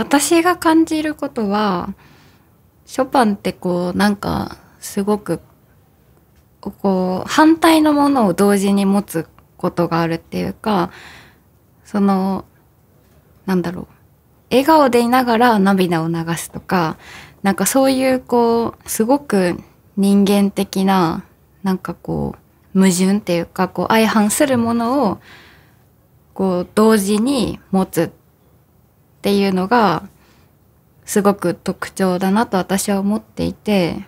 私が感じることはショパンってこうなんかすごくこう反対のものを同時に持つことがあるっていうかそのなんだろう笑顔でいながら涙を流すとかなんかそういうこうすごく人間的ななんかこう矛盾っていうかこう相反するものをこう同時に持つっていうのがすごく特徴だなと私は思っていて